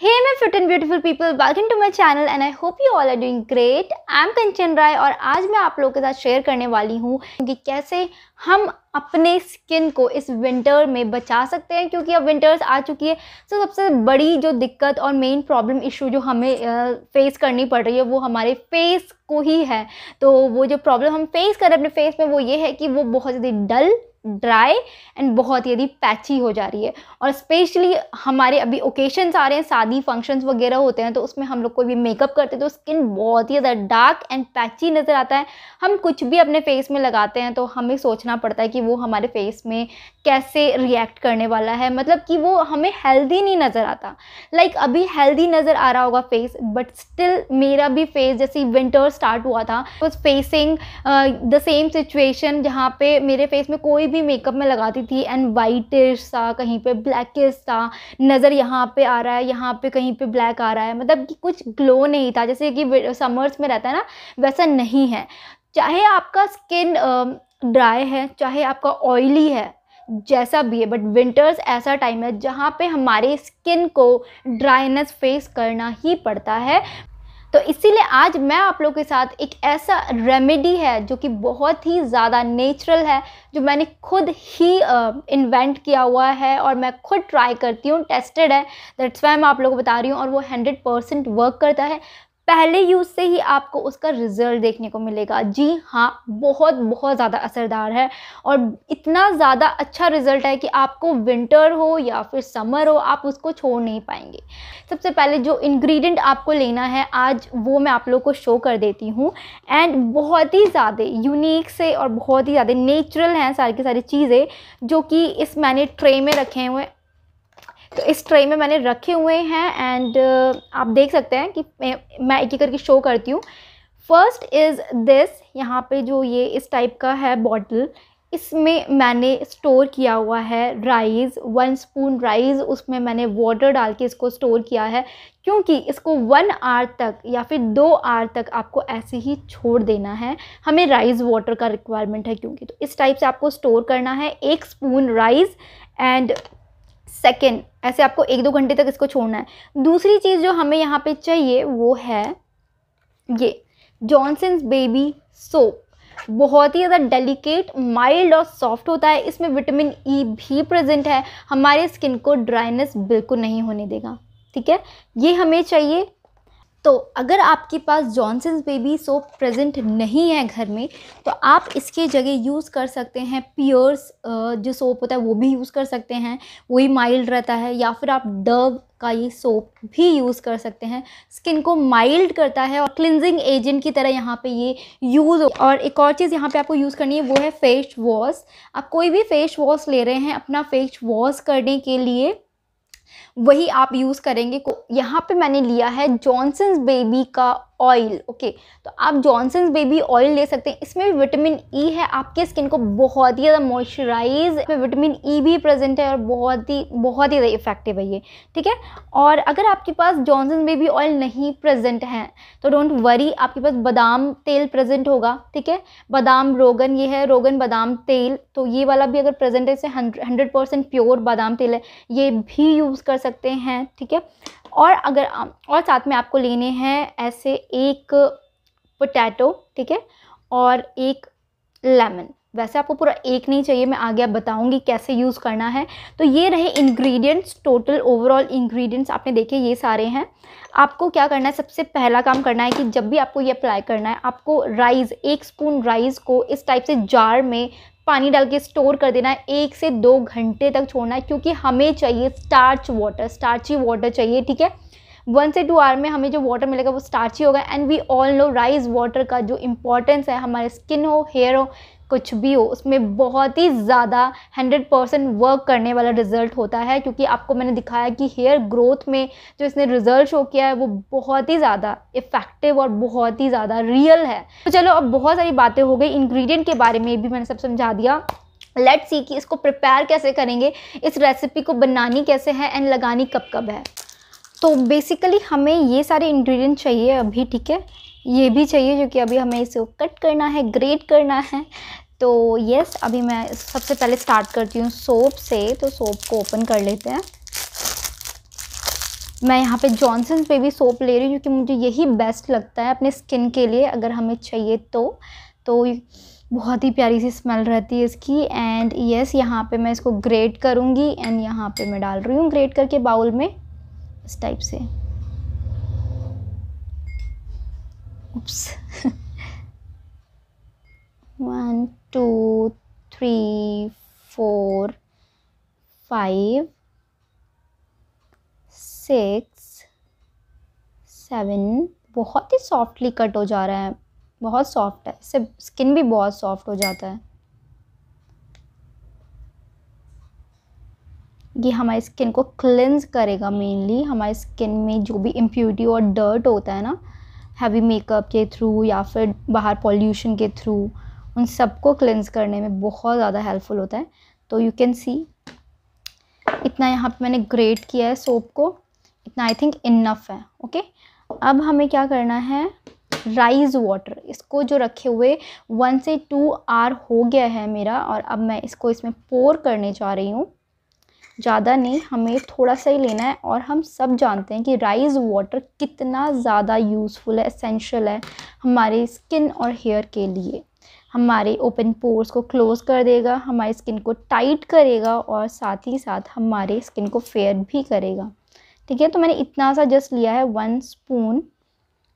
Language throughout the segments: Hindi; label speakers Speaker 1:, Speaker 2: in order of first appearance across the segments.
Speaker 1: Hey my fit and beautiful people, welcome to my channel and I hope you all are doing great. I'm Kanchan Rai और आज मैं आप लोगों के साथ शेयर करने वाली हूँ कि कैसे हम अपने स्किन को इस विंटर में बचा सकते हैं क्योंकि अब विंटर्स आ चुकी है तो सबसे बड़ी जो दिक्कत और मेन प्रॉब्लम इशू जो हमें फेस करनी पड़ रही है वो हमारे फेस को ही है तो वो जो प्रॉब्लम हम फेस कर रहे हैं अपने फेस में वो ये है कि वो बहुत ज़्यादा डल ड्राई एंड बहुत यदि पैची हो जा रही है और स्पेशली हमारे अभी ओकेशंस आ रहे हैं शादी फंक्शंस वगैरह होते हैं तो उसमें हम लोग कोई भी मेकअप करते हैं तो स्किन बहुत ही ज़्यादा डार्क एंड पैची नज़र आता है हम कुछ भी अपने फेस में लगाते हैं तो हमें सोचना पड़ता है कि वो हमारे फेस में कैसे रिएक्ट करने वाला है मतलब कि वो हमें हेल्दी नहीं नज़र आता लाइक like, अभी हेल्दी नज़र आ रहा होगा फेस बट स्टिल मेरा भी फेस जैसे विंटर स्टार्ट हुआ था was facing the same situation जहाँ पे मेरे फेस में कोई भी भी मेकअप में लगाती थी एंड वाइटिश सा कहीं पे ब्लैकिश सा नज़र यहाँ पे आ रहा है यहाँ पे कहीं पे ब्लैक आ रहा है मतलब कि कुछ ग्लो नहीं था जैसे कि समर्स में रहता है ना वैसा नहीं है चाहे आपका स्किन ड्राई है चाहे आपका ऑयली है जैसा भी है बट विंटर्स ऐसा टाइम है जहाँ पे हमारे स्किन को ड्राइनेस फेस करना ही पड़ता है तो इसीलिए आज मैं आप लोग के साथ एक ऐसा रेमेडी है जो कि बहुत ही ज़्यादा नेचुरल है जो मैंने खुद ही इन्वेंट uh, किया हुआ है और मैं खुद ट्राई करती हूँ टेस्टेड है दैट्स वाई मैं आप लोगों को बता रही हूँ और वो हंड्रेड परसेंट वर्क करता है पहले यूज़ से ही आपको उसका रिज़ल्ट देखने को मिलेगा जी हाँ बहुत बहुत ज़्यादा असरदार है और इतना ज़्यादा अच्छा रिज़ल्ट है कि आपको विंटर हो या फिर समर हो आप उसको छोड़ नहीं पाएंगे सबसे पहले जो इंग्रेडिएंट आपको लेना है आज वो मैं आप लोग को शो कर देती हूँ एंड बहुत ही ज़्यादा यूनिक से और बहुत ही ज़्यादा नेचुरल हैं सारी की सारी चीज़ें जो कि इस मैंने ट्रे में रखे हुए तो इस ट्रे में मैंने रखे हुए हैं एंड uh, आप देख सकते हैं कि मैं एक एक करके शो करती हूँ फर्स्ट इज़ दिस यहाँ पे जो ये इस टाइप का है बॉटल इसमें मैंने स्टोर किया हुआ है राइस वन स्पून राइस उसमें मैंने वाटर डाल के इसको स्टोर किया है क्योंकि इसको वन आवर तक या फिर दो आवर तक आपको ऐसे ही छोड़ देना है हमें राइस वाटर का रिक्वायरमेंट है क्योंकि तो इस टाइप से आपको स्टोर करना है एक स्पून राइस एंड सेकेंड ऐसे आपको एक दो घंटे तक इसको छोड़ना है दूसरी चीज़ जो हमें यहाँ पे चाहिए वो है ये जॉनसन्स बेबी सोप बहुत ही ज़्यादा डेलिकेट माइल्ड और सॉफ्ट होता है इसमें विटामिन ई e भी प्रेजेंट है हमारे स्किन को ड्राइनेस बिल्कुल नहीं होने देगा ठीक है ये हमें चाहिए तो अगर आपके पास जॉनसन्स बेबी सोप प्रेजेंट नहीं है घर में तो आप इसके जगह यूज़ कर सकते हैं प्योर्स जो सोप होता है वो भी यूज़ कर सकते हैं वही माइल्ड रहता है या फिर आप डव का ये सोप भी यूज़ कर सकते हैं स्किन को माइल्ड करता है और क्लिनजिंग एजेंट की तरह यहाँ पे ये यूज़ और एक और चीज़ यहाँ पे आपको यूज़ करनी है वो है फेस वॉश आप कोई भी फेस वॉश ले रहे हैं अपना फेस वॉश करने के लिए वही आप यूज़ करेंगे यहाँ पे मैंने लिया है जॉनसन्स बेबी का ऑयल ओके तो आप जॉनसन्स बेबी ऑयल ले सकते हैं इसमें विटामिन ई e है आपके स्किन को बहुत ही ज़्यादा मॉइस्चराइज में विटामिन ई e भी प्रेजेंट है और बहुत ही बहुत ही ज़्यादा इफेक्टिव है ये ठीक है और अगर आपके पास जॉनसन बेबी ऑयल नहीं प्रेजेंट है तो डोंट वरी आपके पास बादाम तेल प्रेजेंट होगा ठीक है बादाम रोगन ये है रोगन बादाम तेल तो ये वाला भी अगर प्रेजेंट है इसे हंड्रेड परसेंट प्योर बादाम तेल है ये भी यूज़ कर सकते हैं ठीक है और अगर और साथ में आपको लेने हैं ऐसे एक पोटैटो ठीक है और एक लेमन वैसे आपको पूरा एक नहीं चाहिए मैं आगे आप बताऊंगी कैसे यूज़ करना है तो ये रहे इंग्रेडिएंट्स टोटल ओवरऑल इंग्रेडिएंट्स आपने देखे ये सारे हैं आपको क्या करना है सबसे पहला काम करना है कि जब भी आपको ये अप्लाई करना है आपको राइस एक स्पून राइस को इस टाइप से जार में पानी डाल के स्टोर कर देना है एक से दो घंटे तक छोड़ना है क्योंकि हमें चाहिए स्टार्च वाटर स्टार्ची वाटर चाहिए ठीक है वन से टू आवर में हमें जो वाटर मिलेगा वो स्टार्ची होगा and we all know rice water का जो इंपॉर्टेंस है हमारे स्किन हो हेयर हो कुछ भी हो उसमें बहुत ही ज़्यादा हंड्रेड परसेंट वर्क करने वाला रिज़ल्ट होता है क्योंकि आपको मैंने दिखाया कि हेयर ग्रोथ में जो इसने रिज़ल्ट शो किया है वो बहुत ही ज़्यादा इफ़ेक्टिव और बहुत ही ज़्यादा रियल है तो चलो अब बहुत सारी बातें हो गई इंग्रेडिएंट के बारे में भी मैंने सब समझा दिया लेट सी कि इसको प्रिपेयर कैसे करेंगे इस रेसिपी को बनानी कैसे है एंड लगानी कब कब है तो बेसिकली हमें ये सारे इन्ग्रीडियंट चाहिए अभी ठीक है ये भी चाहिए जो कि अभी हमें इसे कट करना है ग्रेट करना है तो यस अभी मैं सबसे पहले स्टार्ट करती हूँ सोप से तो सोप को ओपन कर लेते हैं मैं यहाँ पे जॉनसन्स बेबी सोप ले रही हूँ क्योंकि मुझे यही बेस्ट लगता है अपने स्किन के लिए अगर हमें चाहिए तो तो बहुत ही प्यारी सी स्मेल रहती है इसकी एंड यस यहाँ पे मैं इसको ग्रेट करूँगी एंड यहाँ पे मैं डाल रही हूँ ग्रेट करके बाउल में इस टाइप से oops one two three four five six seven बहुत ही सॉफ्टली कट हो जा रहा है बहुत सॉफ्ट है इससे स्किन भी बहुत सॉफ्ट हो जाता है ये हमारी स्किन को क्लेंज करेगा मेनली हमारी स्किन में जो भी इम्प्यूटी और डर्ट होता है ना हैवी मेकअप के थ्रू या फिर बाहर पॉल्यूशन के थ्रू उन सबको क्लेंस करने में बहुत ज़्यादा हेल्पफुल होता है तो यू कैन सी इतना यहाँ पे मैंने ग्रेट किया है सोप को इतना आई थिंक इनफ है ओके अब हमें क्या करना है राइज वाटर इसको जो रखे हुए वन से टू आर हो गया है मेरा और अब मैं इसको इसमें पोर करने जा रही हूँ ज़्यादा नहीं हमें थोड़ा सा ही लेना है और हम सब जानते हैं कि राइस वाटर कितना ज़्यादा यूज़फुल है असेंशल है हमारे स्किन और हेयर के लिए हमारे ओपन पोर्स को क्लोज़ कर देगा हमारी स्किन को टाइट करेगा और साथ ही साथ हमारे स्किन को फेयर भी करेगा ठीक है तो मैंने इतना सा जस्ट लिया है वन स्पून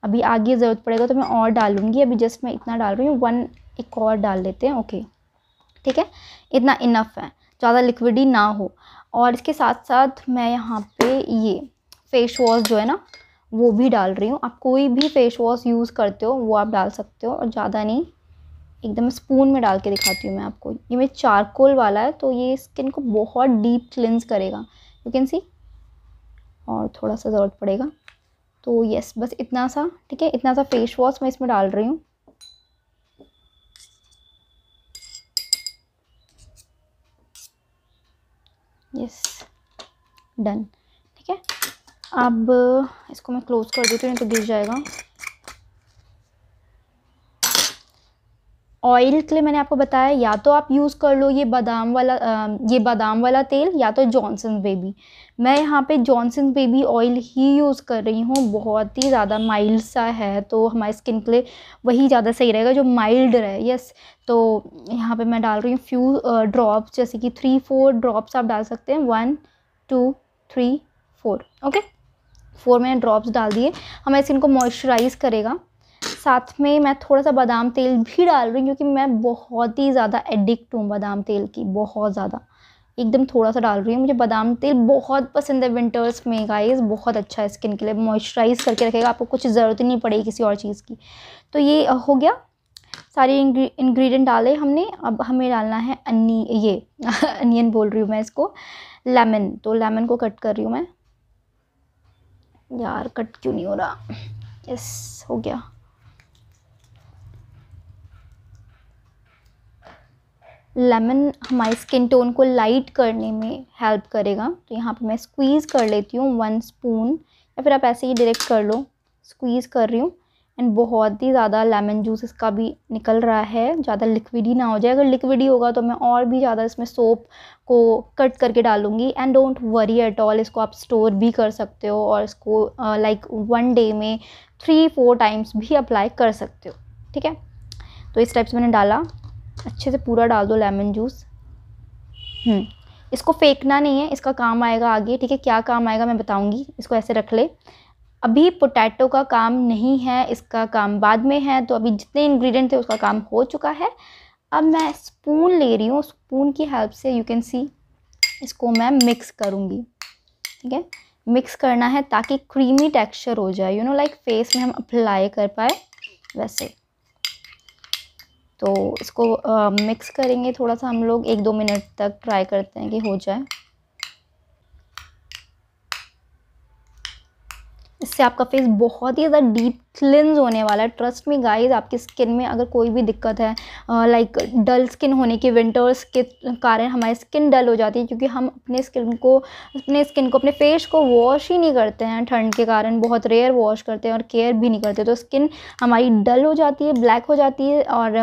Speaker 1: अभी आगे ज़रूरत पड़ेगा तो मैं और डालूँगी अभी जस्ट मैं इतना डाल रही हूँ वन एक और डाल लेते हैं ओके ठीक है इतना इनफ है ज़्यादा लिक्विडी ना हो और इसके साथ साथ मैं यहाँ पे ये फेस वॉश जो है ना वो भी डाल रही हूँ आप कोई भी फेस वॉश यूज़ करते हो वो आप डाल सकते हो और ज़्यादा नहीं एकदम स्पून में डाल के दिखाती हूँ मैं आपको ये मेरे चारकोल वाला है तो ये स्किन को बहुत डीप क्लिनस करेगा यू कैन सी और थोड़ा सा ज़रूरत पड़ेगा तो यस बस इतना सा ठीक है इतना सा फेस वॉश मैं इसमें डाल रही हूँ यस डन ठीक है अब इसको मैं क्लोज़ कर देती हूँ नहीं तो गिर जाएगा ऑयल के लिए मैंने आपको बताया या तो आप यूज़ कर लो ये बादाम वाला ये बादाम वाला तेल या तो जॉनसन बेबी मैं यहाँ पे जॉनसन बेबी ऑयल ही यूज़ कर रही हूँ बहुत ही ज़्यादा माइल्ड सा है तो हमारे स्किन के लिए वही ज़्यादा सही रहेगा जो माइल्ड रहे यस तो यहाँ पे मैं डाल रही हूँ फ्यू ड्रॉप्स जैसे कि थ्री फोर ड्रॉप्स आप डाल सकते हैं one two three four okay four मैंने ड्रॉप्स डाल दिए हमारे स्किन को मॉइस्चराइज़ करेगा साथ में मैं थोड़ा सा बादाम तेल भी डाल रही हूँ क्योंकि मैं बहुत ही ज़्यादा एडिक्ट हूँ बादाम तेल की बहुत ज़्यादा एकदम थोड़ा सा डाल रही हूँ मुझे बादाम तेल बहुत पसंद है विंटर्स में गाइस बहुत अच्छा है स्किन के लिए मॉइस्चराइज करके रखेगा आपको कुछ ज़रूरत ही नहीं पड़ेगी किसी और चीज़ की तो ये हो गया सारे इंग्रेडिएंट डाले हमने अब हमें डालना है अन्य ये अनियन बोल रही हूँ मैं इसको लेमन तो लेमन को कट कर रही हूँ मैं यार कट क्यों नहीं हो रहा यस हो गया लेमन हमारे स्किन टोन को लाइट करने में हेल्प करेगा तो यहाँ पे मैं स्क्वीज़ कर लेती हूँ वन स्पून या फिर आप ऐसे ही डायरेक्ट कर लो स्क्वीज़ कर रही हूँ एंड बहुत ही ज़्यादा लेमन जूस इसका भी निकल रहा है ज़्यादा लिक्विड ही ना हो जाए अगर लिक्विड ही होगा तो मैं और भी ज़्यादा इसमें सोप को कट करके डालूंगी and don't worry at all इसको आप स्टोर भी कर सकते हो और इसको लाइक वन डे में थ्री फोर टाइम्स भी अप्लाई कर सकते हो ठीक है तो इस टाइप से मैंने डाला अच्छे से पूरा डाल दो लेमन जूस हम्म, इसको फेंकना नहीं है इसका काम आएगा आगे ठीक है क्या काम आएगा मैं बताऊंगी इसको ऐसे रख ले अभी पोटैटो का काम नहीं है इसका काम बाद में है तो अभी जितने इन्ग्रीडियंट थे उसका काम हो चुका है अब मैं स्पून ले रही हूँ स्पून की हेल्प से यू कैन सी इसको मैं मिक्स करूँगी ठीक है मिक्स करना है ताकि क्रीमी टेक्सचर हो जाए यू नो लाइक फेस में हम अप्लाई कर पाए वैसे तो इसको मिक्स करेंगे थोड़ा सा हम लोग एक दो मिनट तक ट्राई करते हैं कि हो जाए से आपका फेस बहुत ही ज़्यादा डीप क्लिनज होने वाला है ट्रस्ट मी गाइज आपकी स्किन में अगर कोई भी दिक्कत है लाइक डल स्किन होने की विंटर्स के कारण हमारी स्किन डल हो जाती है क्योंकि हम अपने स्किन को अपने स्किन को अपने फेस को वॉश ही नहीं करते हैं ठंड के कारण बहुत रेयर वॉश करते हैं और केयर भी नहीं करते तो स्किन हमारी डल हो जाती है ब्लैक हो जाती है और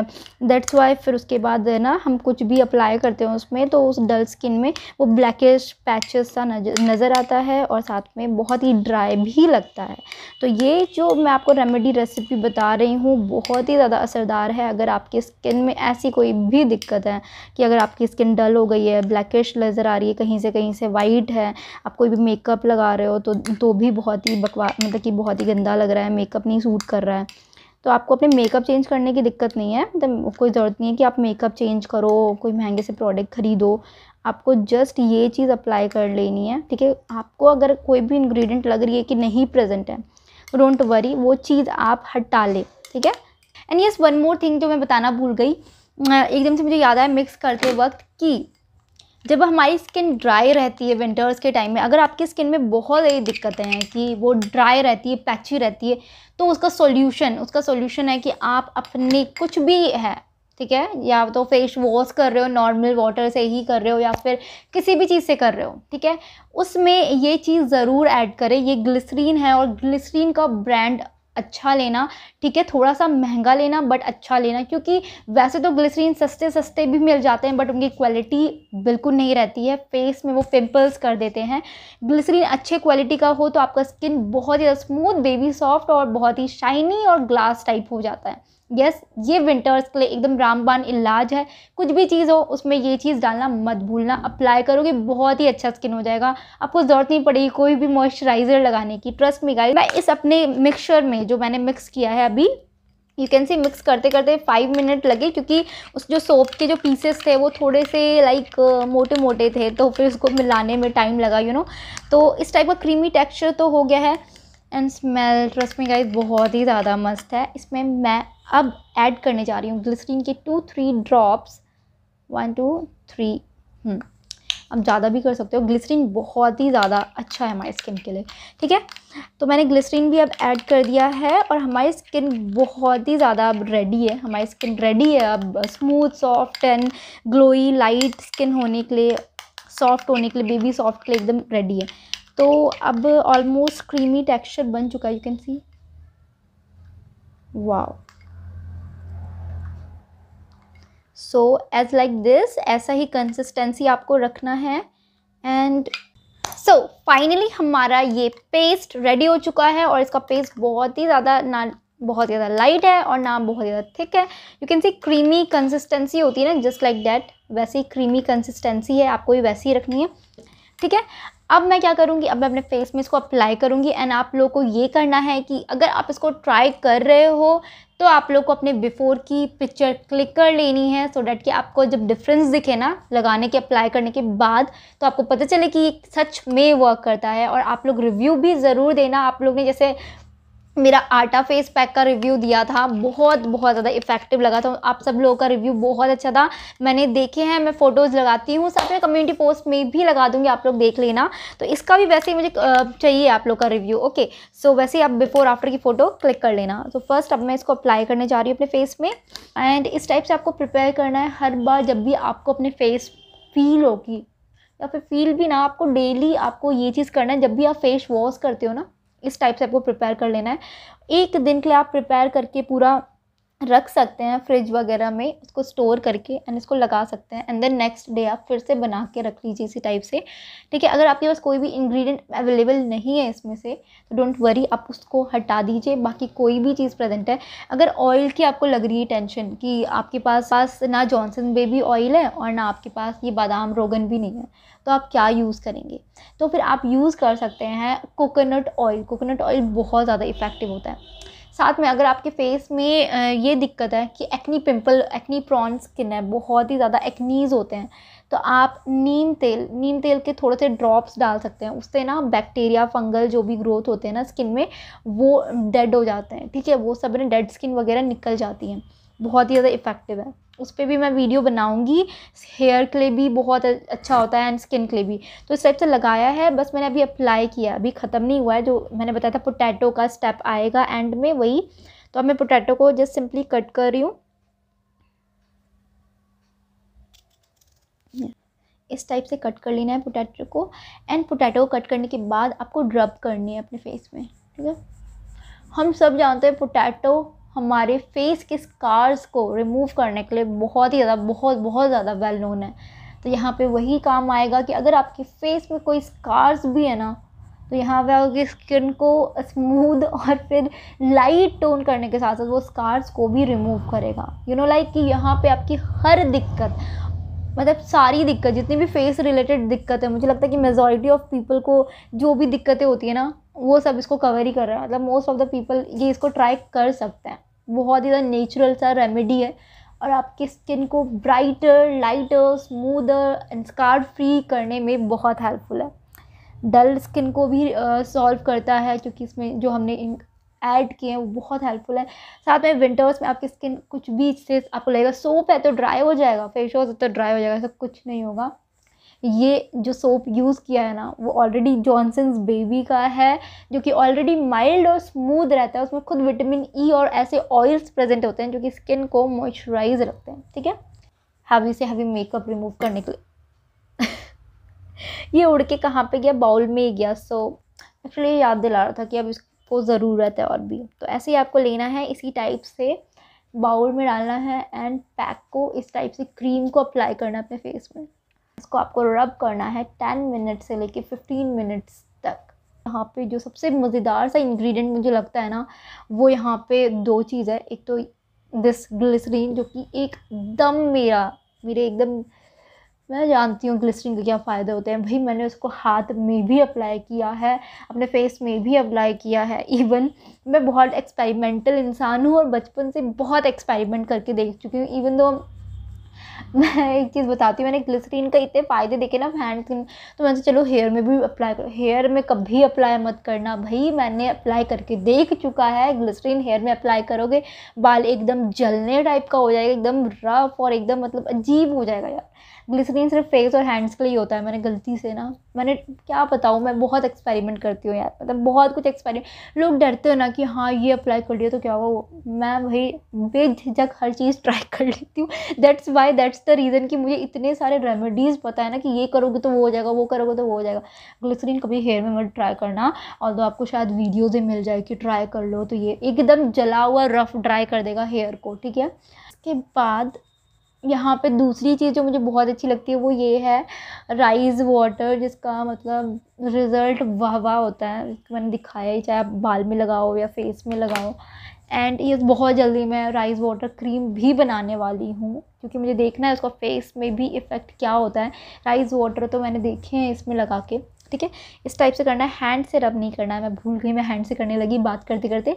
Speaker 1: दैट्स वाई फिर उसके बाद ना हम कुछ भी अप्लाई करते हैं उसमें तो उस डल स्किन में वो ब्लैकिश पैचेस सा नज़र आता है और साथ में बहुत ही ड्राई भी लगता है है तो ये जो मैं आपको रेमेडी रेसिपी बता रही हूँ बहुत ही ज़्यादा असरदार है अगर आपकी स्किन में ऐसी कोई भी दिक्कत है कि अगर आपकी स्किन डल हो गई है ब्लैकिश नज़र आ रही है कहीं से कहीं से वाइट है आप कोई भी मेकअप लगा रहे हो तो तो भी बहुत ही बकवा मतलब कि बहुत ही गंदा लग रहा है मेकअप नहीं सूट कर रहा है तो आपको अपने मेकअप चेंज करने की दिक्कत नहीं है मतलब कोई ज़रूरत नहीं है कि आप मेकअप चेंज करो कोई महंगे से प्रोडक्ट खरीदो आपको जस्ट ये चीज़ अप्लाई कर लेनी है ठीक है आपको अगर कोई भी इंग्रेडिएंट लग रही है कि नहीं प्रेजेंट है डोंट वरी वो चीज़ आप हटा लें ठीक है and yes one more thing जो मैं बताना भूल गई एकदम से मुझे याद आया मिक्स करते वक्त कि जब हमारी स्किन ड्राई रहती है विंटर्स के टाइम में अगर आपकी स्किन में बहुत सारी दिक्कतें हैं कि वो ड्राई रहती है पैची रहती है तो उसका सॉल्यूशन उसका सॉल्यूशन है कि आप अपने कुछ भी है ठीक है या तो फेस वॉश कर रहे हो नॉर्मल वाटर से ही कर रहे हो या फिर किसी भी चीज़ से कर रहे हो ठीक है उसमें ये चीज़ ज़रूर ऐड करें ये ग्लिसरीन है और ग्लिसरीन का ब्रांड अच्छा लेना ठीक है थोड़ा सा महंगा लेना बट अच्छा लेना क्योंकि वैसे तो ग्लिसरीन सस्ते सस्ते भी मिल जाते हैं बट उनकी क्वालिटी बिल्कुल नहीं रहती है फेस में वो पिंपल्स कर देते हैं ग्लिसरीन अच्छे क्वालिटी का हो तो आपका स्किन बहुत ही स्मूथ बेबी सॉफ्ट और बहुत ही शाइनी और ग्लास टाइप हो जाता है यस ये विंटर्स के लिए एकदम रामबान इलाज है कुछ भी चीज़ हो उसमें ये चीज़ डालना मत भूलना अप्लाई करोगे बहुत ही अच्छा स्किन हो जाएगा आपको ज़रूरत नहीं पड़ेगी कोई भी मॉइस्चराइज़र लगाने की ट्रस्ट में गाइस मैं इस अपने मिक्सचर में जो मैंने मिक्स किया है अभी यू कैन सी मिक्स करते करते फाइव मिनट लगे क्योंकि उस जो सोप के जो पीसेस थे वो थोड़े से लाइक मोटे मोटे थे तो फिर उसको मिलाने में टाइम लगा यू you नो know? तो इस टाइप का क्रीमी टेक्सचर तो हो गया है and smell trust me guys बहुत ही ज़्यादा मस्त है इसमें मैं अब ऐड करने जा रही हूँ ग्लिसरीन के two three drops one two three अब ज़्यादा भी कर सकते हो ग्लिसरीन बहुत ही ज़्यादा अच्छा है हमारी स्किन के लिए ठीक है तो मैंने ग्लिसरीन भी अब ऐड कर दिया है और हमारी स्किन बहुत ही ज़्यादा अब रेडी है हमारी स्किन रेडी है अब smooth soft and glowy light skin होने के लिए सॉफ्ट होने के लिए बेबी सॉफ्ट के लिए एकदम रेडी है तो अब ऑलमोस्ट क्रीमी टेक्सचर बन चुका है you can see wow so as like this ऐसा ही कंसिस्टेंसी आपको रखना है एंड सो so, फाइनली हमारा ये पेस्ट रेडी हो चुका है और इसका पेस्ट बहुत ही ज़्यादा ना बहुत ज़्यादा लाइट है और ना बहुत ज़्यादा थिक है you can see creamy consistency होती है ना जस्ट लाइक डैट वैसे ही क्रीमी कंसिस्टेंसी है आपको भी वैसी ही रखनी है ठीक है अब मैं क्या करूँगी अब मैं अपने फेस में इसको अप्लाई करूँगी एंड आप लोग को ये करना है कि अगर आप इसको ट्राई कर रहे हो तो आप लोग को अपने बिफ़ोर की पिक्चर क्लिक कर लेनी है सो डैट कि आपको जब डिफरेंस दिखे ना लगाने के अप्लाई करने के बाद तो आपको पता चले कि ये सच में वर्क करता है और आप लोग रिव्यू भी ज़रूर देना आप लोग ने जैसे मेरा आटा फेस पैक का रिव्यू दिया था बहुत बहुत ज़्यादा इफेक्टिव लगा था आप सब लोगों का रिव्यू बहुत अच्छा था मैंने देखे हैं मैं फ़ोटोज़ लगाती हूँ साथ में कम्युनिटी पोस्ट में भी लगा दूँगी आप लोग देख लेना तो इसका भी वैसे ही मुझे चाहिए आप लोग का रिव्यू ओके सो वैसे ही आप बिफ़ोर आफ्टर की फ़ोटो क्लिक कर लेना तो फर्स्ट अब मैं इसको अप्लाई करने जा रही हूँ अपने फेस में एंड इस टाइप से आपको प्रिपेयर करना है हर बार जब भी आपको अपने फेस फील होगी या फिर फील भी ना आपको डेली आपको ये चीज़ करना है जब भी आप फेस वॉश करते हो ना इस टाइप से आपको प्रिपेयर कर लेना है एक दिन के लिए आप प्रिपेयर करके पूरा रख सकते हैं फ्रिज वगैरह में उसको स्टोर करके एंड इसको लगा सकते हैं एंड देन नेक्स्ट डे आप फिर से बना के रख लीजिए इसी टाइप से ठीक है अगर आपके पास कोई भी इंग्रेडिएंट अवेलेबल नहीं है इसमें से तो डोंट वरी आप उसको हटा दीजिए बाकी कोई भी चीज़ प्रेजेंट है अगर ऑयल की आपको लग रही है टेंशन कि आपके पास पास ना जॉनसन बेबी ऑयल है और ना आपके पास ये बादाम रोगन भी नहीं है तो आप क्या यूज़ करेंगे तो फिर आप यूज़ कर सकते हैं कोकोनट ऑयल कोकोनट ऑयल बहुत ज़्यादा इफ़ेक्टिव होता है साथ में अगर आपके फेस में ये दिक्कत है कि acne pimple acne prone skin है बहुत ही ज़्यादा एक्नीज़ होते हैं तो आप नीम तेल नीम तेल के थोड़े से ड्रॉप्स डाल सकते हैं उससे ना बैक्टीरिया फंगल जो भी ग्रोथ होते हैं ना स्किन में वो डेड हो जाते हैं ठीक है वो सब ना डेड स्किन वगैरह निकल जाती हैं बहुत ही ज़्यादा इफ़ेक्टिव है उस पर भी मैं वीडियो बनाऊंगी हेयर के लिए भी बहुत अच्छा होता है एंड स्किन के लिए भी तो इस टाइप से लगाया है बस मैंने अभी अप्लाई किया अभी ख़त्म नहीं हुआ है जो मैंने बताया था पोटैटो का स्टेप आएगा एंड में वही तो अब मैं पोटैटो को जस्ट सिंपली कट कर रही हूँ इस टाइप से कट कर लेना है पोटैटो को एंड पोटैटो को कट करने के बाद आपको ड्रब करनी है अपने फेस में ठीक है हम सब जानते हैं पोटैटो हमारे फेस के स्कार्स को रिमूव करने के लिए बहुत ही ज़्यादा बहुत बहुत ज़्यादा वेल नोन है तो यहाँ पे वही काम आएगा कि अगर आपके फेस में कोई स्कार्स भी है ना तो यहाँ पे आपकी स्किन को स्मूद और फिर लाइट टोन करने के साथ साथ वो स्कार्स को भी रिमूव करेगा यू नो लाइक कि यहाँ पे आपकी हर दिक्कत मतलब सारी दिक्कत जितनी भी फेस रिलेटेड दिक्कत है मुझे लगता है कि मेजोरिटी ऑफ पीपल को जो भी दिक्कतें होती है ना वो सब इसको कवर ही कर रहा है मतलब मोस्ट ऑफ द पीपल ये इसको ट्राई कर सकते हैं बहुत ही ज़्यादा नेचुरल सा रेमेडी है और आपकी स्किन को brighter lighter smoother and scar free करने में बहुत हेल्पफुल है डल स्किन को भी सॉल्व uh, करता है क्योंकि इसमें जो हमने ऐड किए हैं वो बहुत हेल्पफुल है साथ में विंटर्स में आपकी स्किन कुछ भी से आपको लगेगा सोप है तो ड्राई हो जाएगा फेस वॉश तो ड्राई हो जाएगा ऐसा कुछ नहीं होगा ये जो सोप यूज़ किया है ना वो ऑलरेडी जॉनसन्स बेबी का है जो कि ऑलरेडी माइल्ड और स्मूथ रहता है उसमें खुद विटामिन ई e और ऐसे ऑयल्स प्रेजेंट होते हैं जो कि स्किन को मॉइस्चराइज रखते हैं ठीक है हैवी से हैवी मेकअप रिमूव करने के लिए ये उड़ के कहाँ पे गया बाउल में ही गया सो एक्चुअली याद दिला रहा था कि अब इसको ज़रूरत है और भी तो ऐसे ही आपको लेना है इसी टाइप से बाउल में डालना है एंड पैक को इस टाइप से क्रीम को अप्लाई करना है अपने फेस में इसको आपको रब करना है टेन मिनट से लेके फिफ्टीन मिनट्स तक यहाँ पे जो सबसे मज़ेदार सा इंग्रेडिएंट मुझे लगता है ना वो यहाँ पे दो चीज़ है एक तो दिस ग्लिसरीन जो कि एकदम मेरा मेरे एकदम मैं जानती हूँ ग्लिसरीन के क्या फ़ायदे होते हैं भाई मैंने उसको हाथ में भी अप्लाई किया है अपने फेस में भी अप्लाई किया है इवन मैं बहुत एक्सपेरिमेंटल इंसान हूँ और बचपन से बहुत एक्सपेरिमेंट करके देख चुकी हूँ इवन दो मैं एक चीज़ बताती हूँ मैंने ग्लिसरीन का इतने फ़ायदे देखे ना हैंड क्रीम तो मैंने तो चलो हेयर में भी अप्लाई करो हेयर में कभी अप्लाई मत करना भाई मैंने अप्लाई करके देख चुका है ग्लिसरीन हेयर में अप्लाई करोगे बाल एकदम जलने टाइप का हो जाएगा एकदम रफ और एकदम मतलब अजीब हो जाएगा यार ग्लिसरीन सिर्फ फेस और हैंड्स के लिए होता है मैंने गलती से ना मैंने क्या बताऊँ मैं बहुत एक्सपेरिमेंट करती हूँ यार मतलब बहुत कुछ एक्सपेरिमेंट लोग डरते हो ना कि हाँ ये अप्लाई कर लिया तो क्या होगा मैं भाई बेझिझक हर चीज़ ट्राई कर लेती हूँ that's why that's the reason कि मुझे इतने सारे रेमेडीज़ पता है ना कि ये करोगे तो वो हो जाएगा वो करोगे तो वो हो जाएगा ग्लिसरीन कभी हेयर में मत ट्राई करना और तो आपको शायद वीडियोज़ ही मिल जाए कि ट्राई कर लो तो ये एकदम जला हुआ रफ ड्राई कर देगा हेयर को ठीक है उसके बाद यहाँ पे दूसरी चीज़ जो मुझे बहुत अच्छी लगती है वो ये है राइज़ वाटर जिसका मतलब रिज़ल्ट वाह वाह होता है मैंने दिखाया ही चाहे आप बाल में लगाओ या फेस में लगाओ एंड ये बहुत जल्दी मैं राइज़ वाटर क्रीम भी बनाने वाली हूँ क्योंकि मुझे देखना है उसका फेस में भी इफ़ेक्ट क्या होता है राइस वाटर तो मैंने देखे हैं इसमें लगा के ठीक है इस टाइप से करना है हैंड से रब नहीं करना है मैं भूल गई मैं हैंड से करने लगी बात करते करते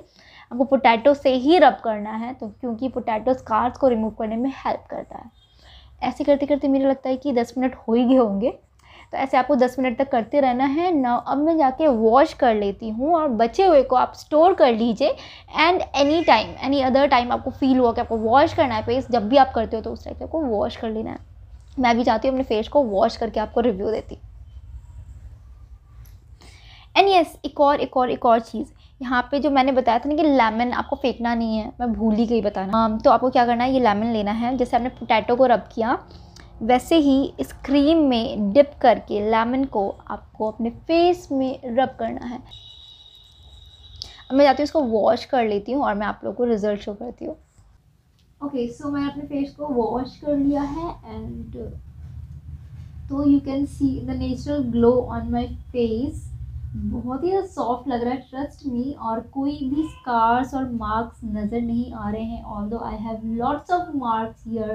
Speaker 1: आपको पोटैटो से ही रब करना है तो क्योंकि पोटैटो स्कार्स को रिमूव करने में हेल्प करता है ऐसे करते करते मुझे लगता है कि दस मिनट हो ही गए होंगे तो ऐसे आपको दस मिनट तक करते रहना है ना अब मैं जाके वॉश कर लेती हूँ और बचे हुए को आप स्टोर कर लीजिए and any time any other time आपको फील हुआ कि आपको वॉश करना है फेस जब भी आप करते हो तो उस टाइम पर आपको वॉश कर लेना है मैं भी चाहती हूँ अपने फेस को वॉश करके आपको रिव्यू देती एंड यस yes, एक और एक और एक और चीज़ यहाँ पे जो मैंने बताया था ना कि लेमन आपको फेंकना नहीं है मैं भूल ही गई बताना um, तो आपको क्या करना है ये लेमन लेना है जैसे आपने पोटैटो को रब किया वैसे ही इस क्रीम में डिप करके लेमन को आपको अपने फेस में रब करना है अब मैं जाती हूँ इसको वॉश कर लेती हूँ और मैं आप लोग को रिजल्ट शो करती हूँ ओके सो मैंने अपने फेस को वॉश कर लिया है एंड तो you can see the natural glow on my face बहुत ही सॉफ्ट लग रहा है ट्रस्ट मी और कोई भी स्कार्स और मार्क्स नज़र नहीं आ रहे हैं although I have lots of marks here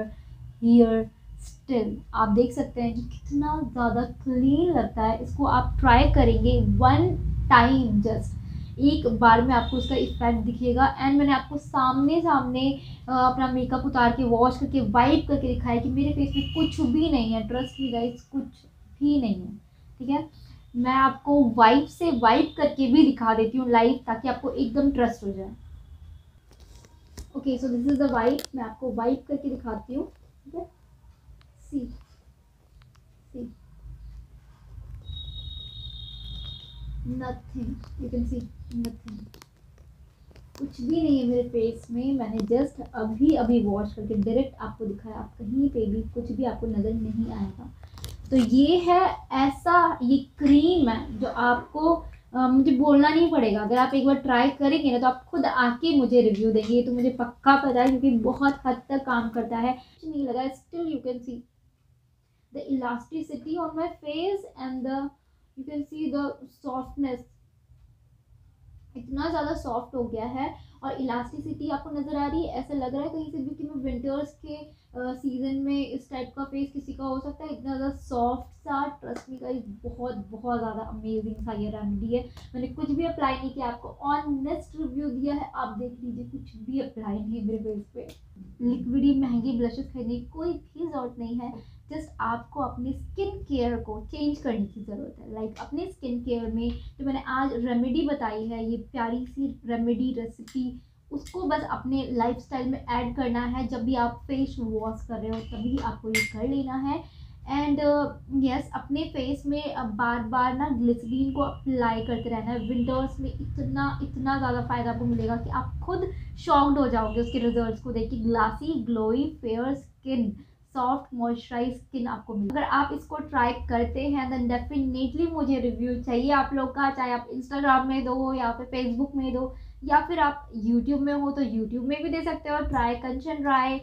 Speaker 1: here still आप देख सकते हैं कि कितना ज़्यादा क्लीन लगता है इसको आप ट्राई करेंगे वन टाइम जस्ट एक बार में आपको उसका इफेक्ट दिखेगा एंड मैंने आपको सामने सामने अपना मेकअप उतार के वॉश करके वाइप करके दिखाया कि मेरे फेस में कुछ भी नहीं है ट्रस्ट मी गाइस कुछ भी नहीं है ठीक है मैं आपको वाइप से वाइप करके भी दिखा देती हूँ लाइव ताकि आपको एकदम ट्रस्ट हो जाए okay so this is the wipe मैं आपको वाइप करके दिखाती हूँ ठीक है see nothing you can see nothing कुछ भी नहीं है मेरे फेस में मैंने जस्ट अभी अभी वॉश करके डायरेक्ट आपको दिखाया आप कहीं पे भी कुछ भी आपको नज़र नहीं आएगा तो ये है ऐसा ये क्रीम है जो आपको आ, मुझे बोलना नहीं पड़ेगा अगर आप एक बार ट्राई करेंगे ना तो आप खुद आके मुझे रिव्यू देंगे ये तो मुझे पक्का पता है क्योंकि बहुत हद तक काम करता है नहीं लगा still you can see the elasticity on my face and the you can see the softness इतना ज़्यादा सॉफ्ट हो गया है और इलास्टिसिटी आपको नज़र आ रही है ऐसा लग रहा है कहीं से भी कि मैं विंटर्स के सीज़न में इस टाइप का फेस किसी का हो सकता है इतना ज़्यादा सॉफ्ट सा ट्रस्ट मी का बहुत बहुत ज़्यादा अमेजिंग था ये रेमेडी है मैंने कुछ भी अप्लाई नहीं किया आपको ऑनेस्ट रिव्यू दिया है आप देख लीजिए कुछ भी अप्लाई नहीं मेरे फेस पे लिक्विडी हम्म। महंगी ब्लशेस खरीदने की कोई भी ज़रूरत नहीं है जस्ट आपको अपने स्किन केयर को चेंज करने की ज़रूरत है लाइक like, अपने स्किन केयर में जो मैंने आज रेमेडी बताई है ये प्यारी सी रेमेडी रेसिपी उसको बस अपने स्टाइल में ऐड करना है जब भी आप फेस वॉश कर रहे हो तभी आपको ये कर लेना है एंड यस uh, yes, अपने फेस में बार बार ना ग्लिसरीन को अप्लाई करते रहना है विंटर्स में इतना इतना ज़्यादा फ़ायदा आपको मिलेगा कि आप खुद शॉक्ड हो जाओगे उसके रिजल्ट्स को देख के glassy glowy fair skin soft moisturize skin आपको मिले अगर आप इसको ट्राई करते हैं देन डेफिनेटली मुझे रिव्यू चाहिए आप लोग का चाहे आप इंस्टाग्राम में दो या फिर फेसबुक में दो या फिर आप यूट्यूब में हो तो यूट्यूब में भी दे सकते हो try Kanchan Rai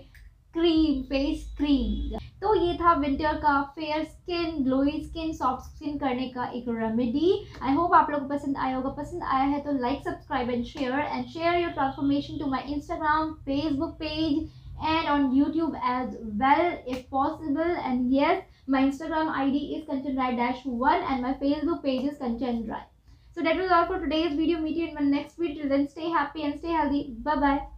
Speaker 1: cream face cream तो ये था विंटर का fair skin glowy skin soft skin करने का एक रेमेडी आई होप आप लोग पसंद आया होगा पसंद आया है तो like subscribe and share and share your transformation to my Instagram Facebook page and on YouTube as well if possible. And yes, my Instagram ID is dash one and my Facebook page is kanchandra. So that was all for today's video. Meet you in my next video. Till then, stay happy and stay healthy. Bye-bye.